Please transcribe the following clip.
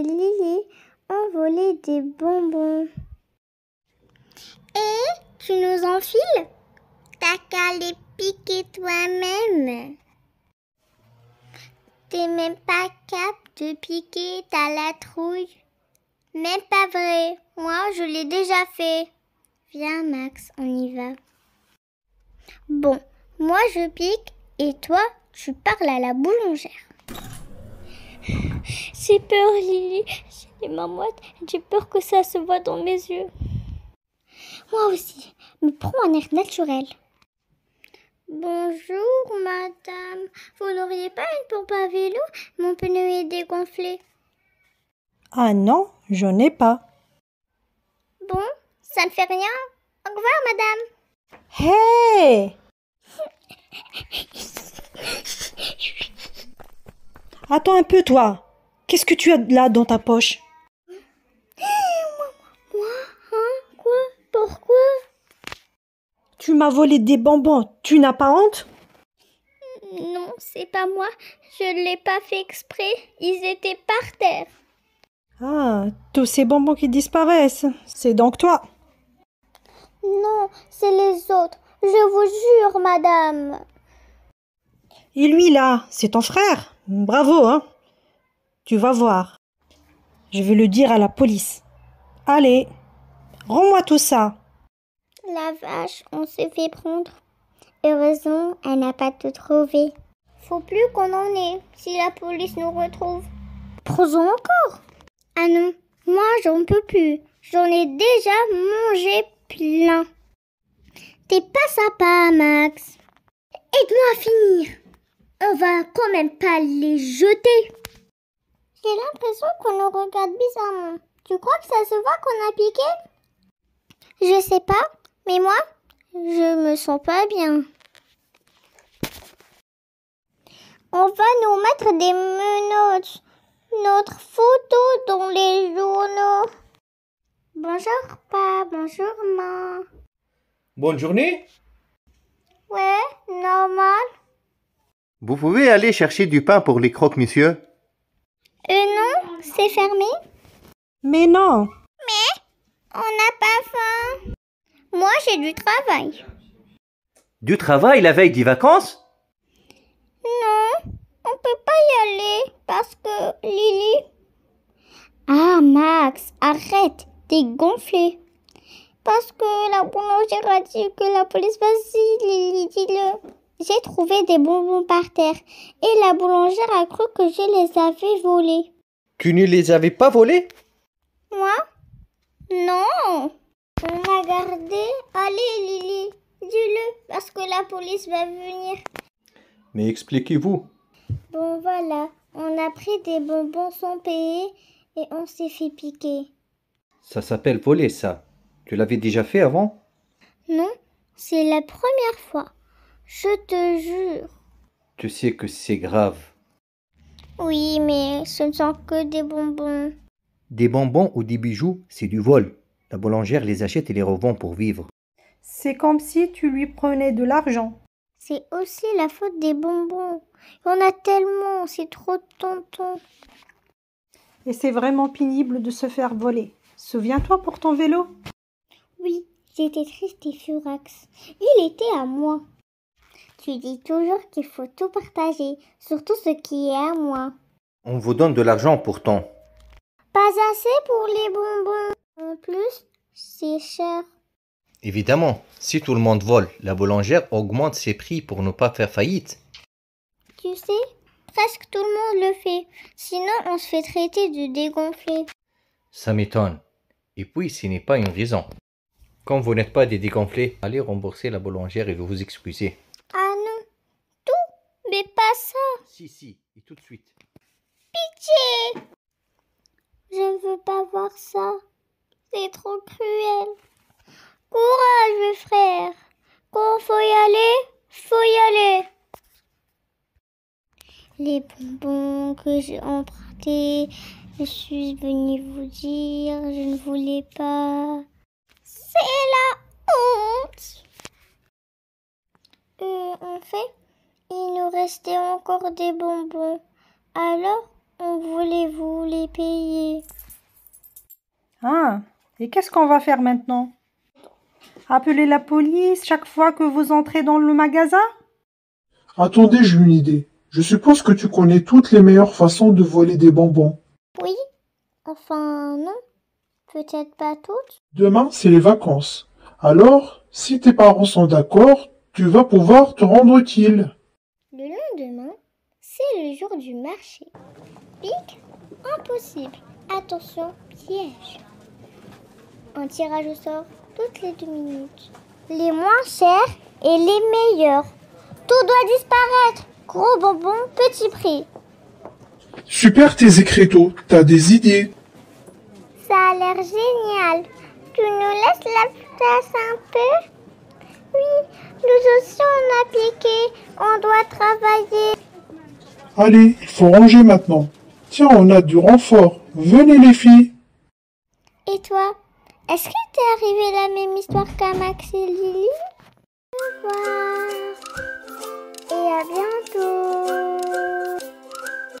Lily ont des bonbons. Et tu nous enfiles T'as qu'à les piquer toi-même. T'es même pas capable de piquer ta trouille. Même pas vrai, moi je l'ai déjà fait. Viens Max, on y va. Bon, moi je pique et toi tu parles à la boulangère. J'ai peur, Lily. J'ai les mains J'ai peur que ça se voit dans mes yeux. Moi aussi. Mais prends un air naturel. Bonjour, madame. Vous n'auriez pas une pompe à vélo Mon pneu est dégonflé. Ah non, je n'ai pas. Bon, ça ne fait rien. Au revoir, madame. Hey Attends un peu, toi. Qu'est-ce que tu as là dans ta poche Moi, hein Quoi Pourquoi Tu m'as volé des bonbons, tu n'as pas honte Non, c'est pas moi, je ne l'ai pas fait exprès, ils étaient par terre. Ah, tous ces bonbons qui disparaissent, c'est donc toi Non, c'est les autres, je vous jure, madame. Et lui là, c'est ton frère Bravo, hein tu vas voir. Je vais le dire à la police. Allez, rends-moi tout ça. La vache, on se fait prendre. Heureusement, elle n'a pas tout trouvé. Faut plus qu'on en ait si la police nous retrouve. prends encore. Ah non, moi j'en peux plus. J'en ai déjà mangé plein. T'es pas sympa, Max. Aide-moi à finir. On va quand même pas les jeter. J'ai l'impression qu'on nous regarde bizarrement. Tu crois que ça se voit qu'on a piqué Je sais pas, mais moi, je me sens pas bien. On va nous mettre des menottes. Notre photo dans les journaux. Bonjour, papa, bonjour, ma. Bonne journée Ouais, normal. Vous pouvez aller chercher du pain pour les croques, monsieur euh non, c'est fermé. Mais non. Mais on n'a pas faim. Moi j'ai du travail. Du travail la veille des vacances Non, on peut pas y aller parce que Lily. Ah Max, arrête, t'es gonflé. Parce que la boulangère a dit que la police va si Lily, dis-le. J'ai trouvé des bonbons par terre et la boulangère a cru que je les avais volés. Tu ne les avais pas volés Moi Non. On a gardé. Allez Lily, dis-le parce que la police va venir. Mais expliquez-vous. Bon voilà, on a pris des bonbons sans payer et on s'est fait piquer. Ça s'appelle voler ça. Tu l'avais déjà fait avant Non, c'est la première fois. Je te jure. Tu sais que c'est grave. Oui, mais ce ne sont que des bonbons. Des bonbons ou des bijoux, c'est du vol. La boulangère les achète et les revend pour vivre. C'est comme si tu lui prenais de l'argent. C'est aussi la faute des bonbons. On a tellement, c'est trop de tonton. Et c'est vraiment pénible de se faire voler. Souviens-toi pour ton vélo. Oui, j'étais triste et furax. Il était à moi. Tu dis toujours qu'il faut tout partager, surtout ce qui est à moi. On vous donne de l'argent pourtant. Pas assez pour les bonbons. En plus, c'est cher. Évidemment, si tout le monde vole, la boulangère augmente ses prix pour ne pas faire faillite. Tu sais, presque tout le monde le fait. Sinon, on se fait traiter de dégonflé. Ça m'étonne. Et puis, ce n'est pas une raison. Quand vous n'êtes pas des dégonflés, allez rembourser la boulangère et vous vous excusez. Ah non, tout, mais pas ça. Si, si, et tout de suite. Pitié Je ne veux pas voir ça. C'est trop cruel. Courage, mes frères. faut y aller, faut y aller. Les bonbons que j'ai empruntés, je suis venue vous dire, je ne voulais pas. il nous restait encore des bonbons. Alors, on voulait vous les payer. Ah, et qu'est-ce qu'on va faire maintenant Appeler la police chaque fois que vous entrez dans le magasin Attendez, j'ai une idée. Je suppose que tu connais toutes les meilleures façons de voler des bonbons. Oui, enfin non, peut-être pas toutes. Demain, c'est les vacances. Alors, si tes parents sont d'accord, tu vas pouvoir te rendre utile. Le lendemain, c'est le jour du marché. Pic Impossible. Attention, piège. Un tirage au sort toutes les deux minutes. Les moins chers et les meilleurs. Tout doit disparaître. Gros bonbons, petit prix. Super tes écriteaux, t'as des idées. Ça a l'air génial. Tu nous laisses la place un peu Oui, nous aussi on a piqué, on doit travailler. Allez, il faut ranger maintenant. Tiens, on a du renfort. Venez les filles. Et toi, est-ce que t'es arrivé la même histoire qu'à Max et Lily Au revoir et à bientôt